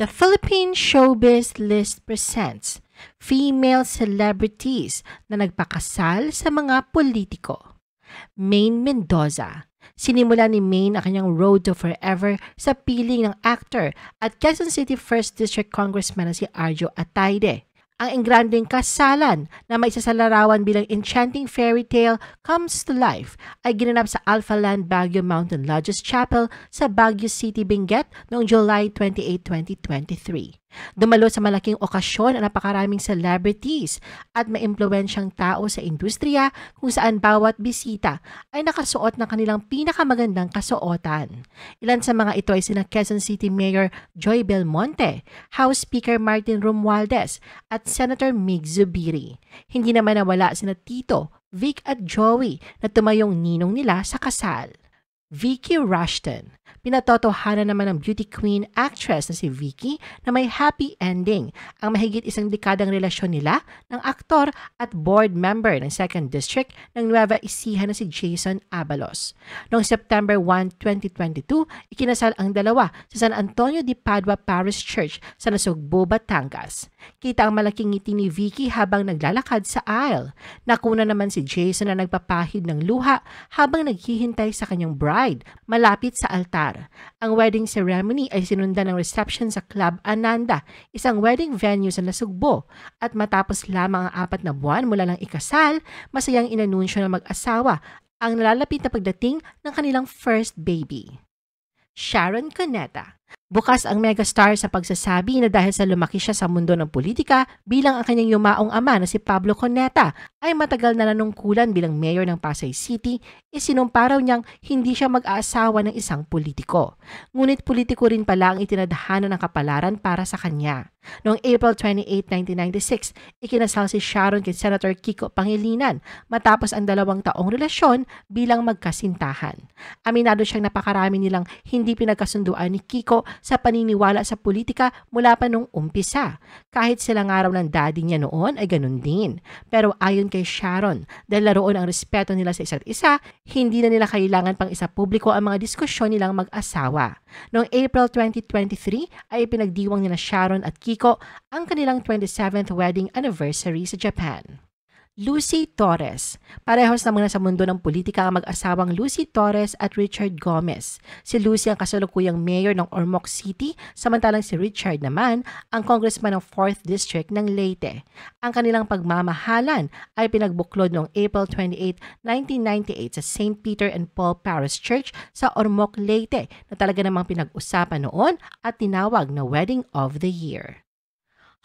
The Philippine Showbiz List presents female celebrities na nagpakasal sa mga politiko. Maine Mendoza. Sinimula ni Maine ang kanyang road to forever sa piling ng actor at Quezon City 1st District Congressman na si Arjo Ataide ang engranding kasalan na may isa bilang enchanting fairy tale comes to life ay ginanap sa Alpha Land Baguio Mountain Lodges Chapel sa Baguio City, Benguet noong July 28, 2023. Dumalo sa malaking okasyon ang napakaraming celebrities at maimpluwensyang tao sa industriya kung saan bawat bisita ay nakasuot ng kanilang pinakamagandang kasuotan. Ilan sa mga ito ay sina Quezon City Mayor Joy Belmonte, House Speaker Martin Romualdez at Senator Mig Zubiri. Hindi naman nawala sina Tito, Vic at Joey na tumayong ninong nila sa kasal. Vicky Rushton. Pinatotohanan naman ng beauty queen actress na si Vicky na may happy ending ang mahigit isang dekadang relasyon nila ng aktor at board member ng 2nd District ng Nueva Ecija na si Jason Abalos. Noong September 1, 2022, ikinasal ang dalawa sa San Antonio de Padua Parish Church sa Nasugbo, Batangas. Kita ang malaking ngiti ni Vicky habang naglalakad sa aisle. Nakuna naman si Jason na nagpapahid ng luha habang naghihintay sa kanyang bride malapit sa altar. Ang wedding ceremony ay sinundan ng reception sa Club Ananda, isang wedding venue sa Nasugbo. At matapos lamang ang apat na buwan mula ng ikasal, masayang inanunsyo ng mag-asawa ang nalalapit na pagdating ng kanilang first baby. Sharon Cuneta Bukas ang megastar sa pagsasabi na dahil sa lumaki siya sa mundo ng politika bilang ang kanyang yumaong ama na si Pablo Coneta ay matagal na nanungkulan bilang mayor ng Pasay City, isinumpa raw niyang hindi siya mag-aasawa ng isang politiko. Ngunit politiko rin pala ang itinadhana ng kapalaran para sa kanya. Noong April 28, 1996, ikinasal si Sharon kay Senator Kiko Pangilinan matapos ang dalawang taong relasyon bilang magkasintahan. Aminado siyang napakarami nilang hindi pinagkasunduan ni Kiko sa paniniwala sa politika mula pa nung umpisa. Kahit sila silang araw ng daddy niya noon ay ganun din. Pero ayon kay Sharon, dahil laroon ang respeto nila sa isa't isa, hindi na nila kailangan pang isa publiko ang mga diskusyon nilang mag-asawa. Noong April 2023 ay pinagdiwang nila Sharon at Kiko ang kanilang 27th wedding anniversary sa Japan. Lucy Torres. Parehos naman sa mundo ng politika ang mag-asawang Lucy Torres at Richard Gomez. Si Lucy ang kasalukuyang mayor ng Ormoc City, samantalang si Richard naman ang congressman ng 4th District ng Leyte. Ang kanilang pagmamahalan ay pinagbuklod noong April 28, 1998 sa St. Peter and Paul Parish Church sa Ormoc, Leyte na talaga namang pinag-usapan noon at tinawag na Wedding of the Year.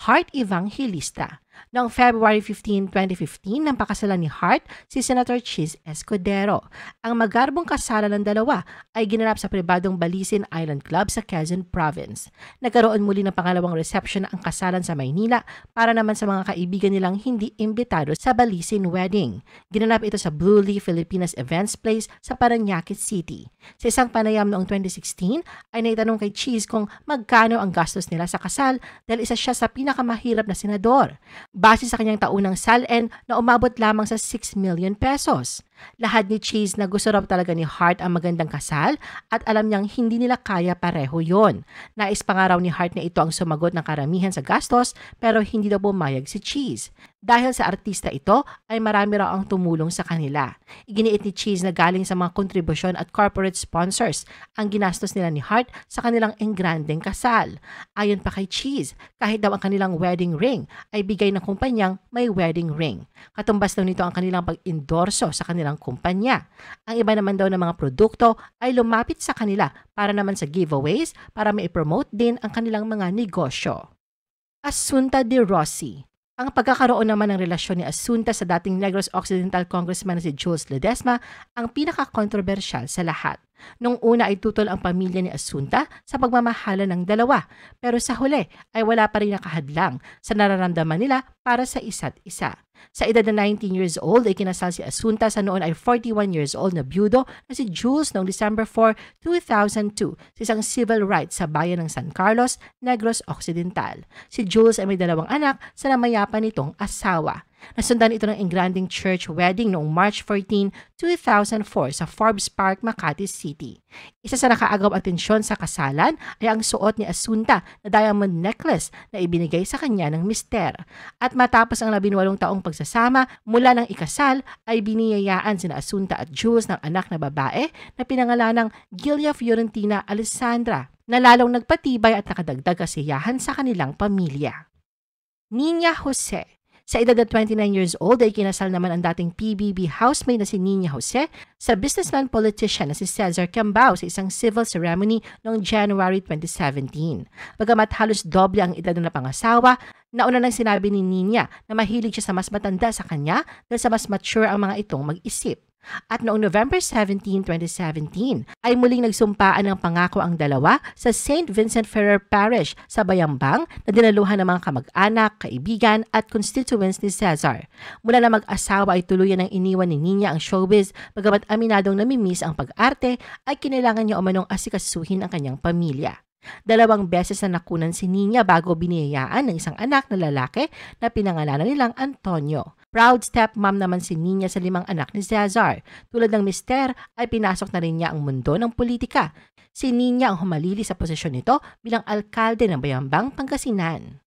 Heart Evangelista Noong February 15, 2015, nang pakasalan ni Hart si Senator Chis Escudero. Ang magarbong kasalan ng dalawa ay ginanap sa pribadong Balisin Island Club sa Quezon Province. Nagkaroon muli ng pangalawang reception ang kasalan sa Maynila para naman sa mga kaibigan nilang hindi imbitado sa Balisin Wedding. Ginanap ito sa Blue Leaf Filipinas Events Place sa Paranaque City. Sa isang panayam noong 2016 ay naitanong kay Cheese kung magkano ang gastos nila sa kasal dahil isa siya sa pinakamahirap na senador base sa kanyang taunang salen na umabot lamang sa 6 million pesos. Lahat ni Cheese na gusto raw talaga ni Hart ang magandang kasal at alam niyang hindi nila kaya pareho yon. Nais pa nga raw ni Hart na ito ang sumagot ng karamihan sa gastos pero hindi daw bumayag si Cheese. Dahil sa artista ito ay marami raw ang tumulong sa kanila. Iginiit ni Cheese na galing sa mga kontribusyon at corporate sponsors ang ginastos nila ni Hart sa kanilang engrandeng kasal. Ayon pa kay Cheese, kahit daw ang kanilang wedding ring ay bigay ng kumpanyang may wedding ring. Katumbas daw nito ang kanilang pag-endorso sa kanilang kanilang kumpanya. Ang iba naman daw ng mga produkto ay lumapit sa kanila para naman sa giveaways para promote din ang kanilang mga negosyo. Asunta de Rossi ang pagkakaroon naman ng relasyon ni Asunta sa dating Negros Occidental Congressman na si Jules Ledesma ang pinaka controversial sa lahat. Nung una ay tutol ang pamilya ni Asunta sa pagmamahalan ng dalawa, pero sa huli ay wala pa rin nakahadlang sa nararamdaman nila para sa isa't isa. Sa edad na 19 years old ay kinasal si Asunta sa noon ay 41 years old na byudo na si Jules noong December 4, 2002 sa isang civil rights sa bayan ng San Carlos, Negros Occidental. Si Jules ay may dalawang anak sa namayapan nitong asawa. Nasundan ito ng Engranding Church wedding noong March 14, 2004 sa Forbes Park, Makati City. Isa sa nakaagaw atensyon sa kasalan ay ang suot ni Asunta na diamond necklace na ibinigay sa kanya ng mister. At matapos ang 18 taong pagsasama mula ng ikasal ay biniyayaan sina Asunta at Jules ng anak na babae na pinangalan ng Gilia Fiorentina Alessandra na lalong nagpatibay at nakadagdag kasiyahan sa kanilang pamilya. Ninya Jose, sa edad na 29 years old ay kinasal naman ang dating PBB housemate na si Nina Jose sa businessman politician na si Cesar Cambao sa isang civil ceremony noong January 2017. Bagamat halos doble ang edad ng pangasawa, Nauna nang sinabi ni Nina na mahilig siya sa mas matanda sa kanya dahil sa mas mature ang mga itong mag-isip. At noong November 17, 2017, ay muling nagsumpaan ng pangako ang dalawa sa St. Vincent Ferrer Parish sa Bayambang na dinaluhan ng mga kamag-anak, kaibigan at constituents ni Cesar. Mula na mag-asawa ay tuluyan ng iniwan ni Nina ang showbiz, bagamat aminadong namimiss ang pag-arte ay kinailangan niya umanong asikasuhin ang kanyang pamilya. Dalawang beses na nakunan si Nina bago biniyayaan ng isang anak na lalaki na pinangalanan nilang Antonio. Proud stepmom naman si Nina sa limang anak ni Cesar. Tulad ng mister ay pinasok na rin niya ang mundo ng politika. Si Nina ang humalili sa posisyon nito bilang alkalde ng Bayambang Pangasinan.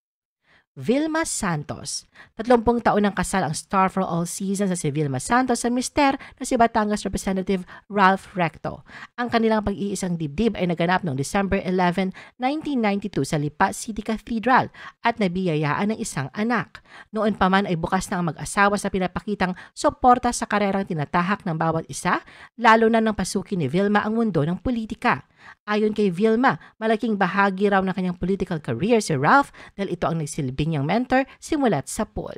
Vilma Santos. 30 taon ng kasal ang star for all seasons na si Vilma Santos sa mister na si Batangas Representative Ralph Recto. Ang kanilang pag-iisang dibdib ay naganap noong December 11, 1992 sa Lipa City Cathedral at nabiyayaan ng isang anak. Noon pa man ay bukas na ang mag-asawa sa pinapakitang suporta sa karerang tinatahak ng bawat isa, lalo na nang pasukin ni Vilma ang mundo ng politika. Ayon kay Vilma, malaking bahagi raw ng kanyang political career si Ralph dahil ito ang nagsilbing niyang mentor simulat sa pool.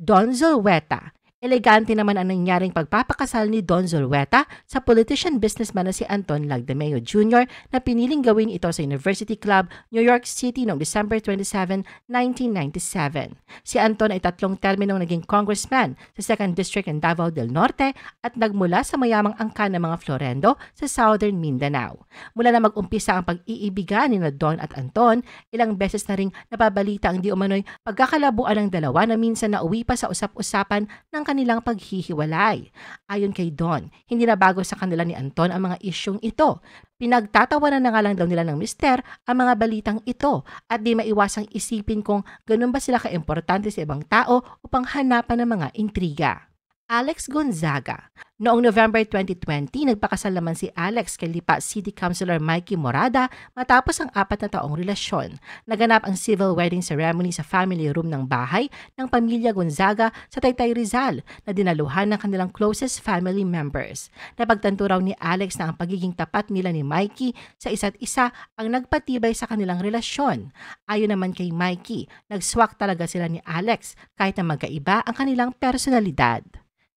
Donzel Weta, Elegante naman ang nangyaring pagpapakasal ni Don Zulueta sa politician businessman na si Anton Lagdameo Jr. na piniling gawin ito sa University Club, New York City noong December 27, 1997. Si Anton ay tatlong terminong naging congressman sa 2nd District ng Davao del Norte at nagmula sa mayamang angkan ng mga Florendo sa Southern Mindanao. Mula na mag-umpisa ang pag-iibigan ni na Don at Anton, ilang beses na ring nababalita ang di umano'y pagkakalabuan ng dalawa na minsan na uwi pa sa usap-usapan ng kanilang paghihiwalay. Ayon kay Don, hindi na bago sa kanila ni Anton ang mga isyong ito. Pinagtatawanan na nga lang daw nila ng mister ang mga balitang ito at di maiwasang isipin kung ganun ba sila kaimportante sa ibang tao upang hanapan ng mga intriga. Alex Gonzaga. Noong November 2020, nagpakasal nagpakasalaman si Alex kay Lipa City Councilor Mikey Morada matapos ang apat na taong relasyon. Naganap ang civil wedding ceremony sa family room ng bahay ng pamilya Gonzaga sa Taytay Rizal na dinaluhan ng kanilang closest family members. Napagtanto raw ni Alex na ang pagiging tapat nila ni Mikey sa isa't isa ang nagpatibay sa kanilang relasyon. Ayon naman kay Mikey, nagswak talaga sila ni Alex kahit na magkaiba ang kanilang personalidad.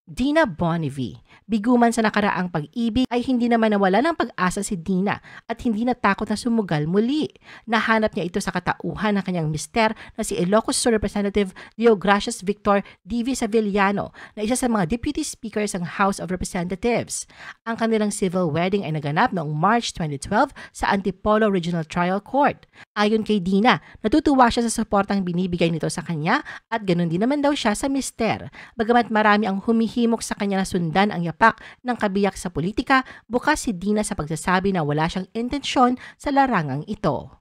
Dina Bonnevie. Biguman sa nakaraang pag-ibig ay hindi naman nawala ng pag-asa si Dina at hindi natakot na sumugal muli. Nahanap niya ito sa katauhan ng kanyang mister na si Ilocos Sur Representative Leogracias Victor D.V. Savillano na isa sa mga deputy speakers ng House of Representatives. Ang kanilang civil wedding ay naganap noong March 2012 sa Antipolo Regional Trial Court. Ayon kay Dina, natutuwa siya sa suportang binibigay nito sa kanya at ganun din naman daw siya sa mister. Bagamat marami ang humihimok sa kanya na sundan ang yapak ng kabiyak sa politika, bukas si Dina sa pagsasabi na wala siyang intensyon sa larangang ito.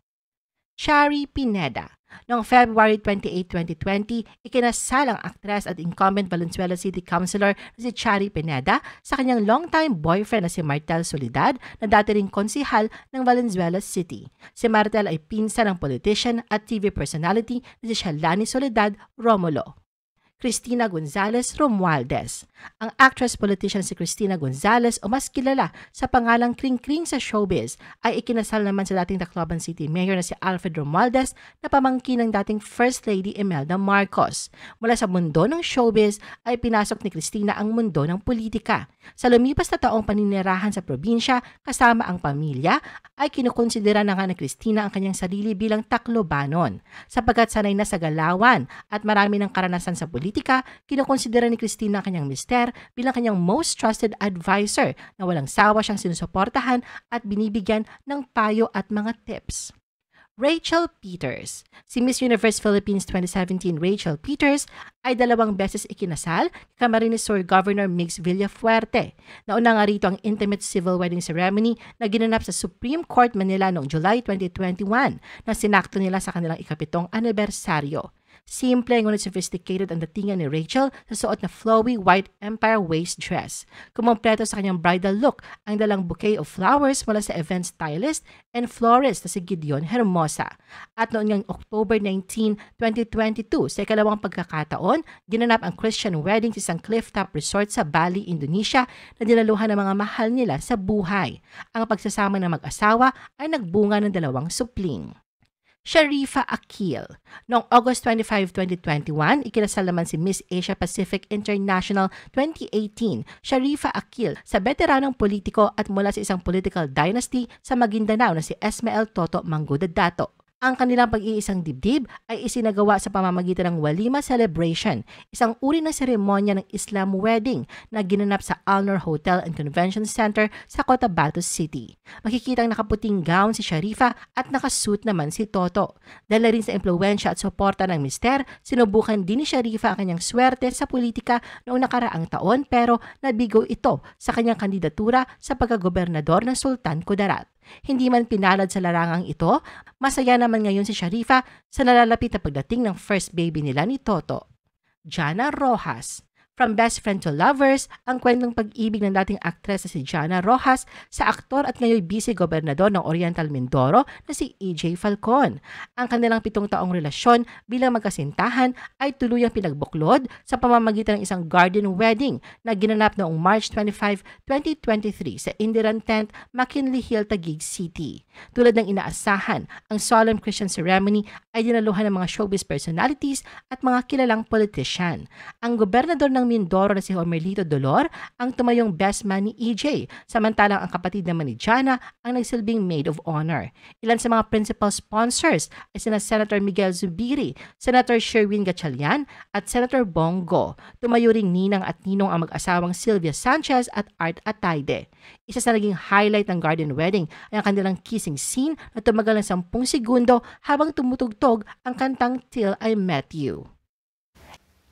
Shari Pineda Noong February 28, 2020, ikinasal ang aktres at incumbent Valenzuela City Councilor na si Chari Pineda sa kanyang longtime boyfriend na si Martel Solidad na dati ring konsihal ng Valenzuela City. Si Martel ay pinsan ng politician at TV personality na si Shalani Solidad Romulo. Cristina Gonzales Romualdez. Ang actress-politician si Cristina Gonzales o mas kilala sa pangalang Kring Kring sa showbiz ay ikinasal naman sa dating Tacloban City Mayor na si Alfred Romualdez na pamangkin ng dating First Lady Imelda Marcos. Mula sa mundo ng showbiz ay pinasok ni Cristina ang mundo ng politika. Sa lumipas na taong paninirahan sa probinsya kasama ang pamilya ay kinukonsidera na nga ni Cristina ang kanyang sarili bilang Taclobanon sapagkat sanay na sa galawan at marami ng karanasan sa politika politika, kinakonsidera ni Christine kanyang mister bilang kanyang most trusted advisor na walang sawa siyang sinusuportahan at binibigyan ng payo at mga tips. Rachel Peters. Si Miss Universe Philippines 2017 Rachel Peters ay dalawang beses ikinasal kay Marinesor Governor Mix Villafuerte. Nauna nga rito ang intimate civil wedding ceremony na ginanap sa Supreme Court Manila noong July 2021 na sinakto nila sa kanilang ikapitong anibersaryo. Simple ngunit sophisticated ang datingan ni Rachel sa suot na flowy white empire waist dress. Kumompleto sa kanyang bridal look ang dalang bouquet of flowers mula sa event stylist and florist na si Gideon Hermosa. At noon ngang October 19, 2022, sa ikalawang pagkakataon, ginanap ang Christian wedding sa isang clifftop resort sa Bali, Indonesia na dinaluhan ng mga mahal nila sa buhay. Ang pagsasama ng mag-asawa ay nagbunga ng dalawang supling. Sharifa Akil. Noong August 25, 2021, ikinasal naman si Miss Asia Pacific International 2018, Sharifa Akil, sa veteranong politiko at mula sa isang political dynasty sa Maguindanao na si Esmael Toto Mangudadato. Ang kanilang pag-iisang dibdib ay isinagawa sa pamamagitan ng walima celebration, isang uri ng seremonya ng Islam wedding na ginanap sa Alnor Hotel and Convention Center sa Cotabato City. Makikita Makikitang nakaputing gown si Sharifa at nakasuit naman si Toto. Dala rin sa impluensya at suporta ng mister, sinubukan din ni Sharifa ang kanyang swerte sa politika noong nakaraang taon pero nabigo ito sa kanyang kandidatura sa pagkagobernador ng Sultan Kudarat. Hindi man pinalad sa larangang ito, masaya naman ngayon si Sharifa sa nalalapit na pagdating ng first baby nila ni Toto. Jana Rojas, From best friend to lovers, ang kwentong pag-ibig ng dating aktres na si Jana Rojas sa aktor at ngayon busy gobernador ng Oriental Mindoro na si EJ Falcon. Ang kanilang pitong taong relasyon bilang magkasintahan ay tuluyang pinagbuklod sa pamamagitan ng isang garden wedding na ginanap noong March 25, 2023 sa Indiran Tent, McKinley Hill, Taguig City. Tulad ng inaasahan, ang solemn Christian ceremony ay dinaluhan ng mga showbiz personalities at mga kilalang politician. Ang gobernador ng ng Mindoro na si Homerlito Dolor ang tumayong best man ni EJ, samantalang ang kapatid naman ni Jana ang nagsilbing maid of honor. Ilan sa mga principal sponsors ay sina Senator Miguel Zubiri, Senator Sherwin Gatchalian at Senator Bongo. Tumayo ring Ninang at Ninong ang mag-asawang Sylvia Sanchez at Art Ataide. Isa sa naging highlight ng garden wedding ay ang kanilang kissing scene na tumagal ng 10 segundo habang tumutugtog ang kantang Till I Met You.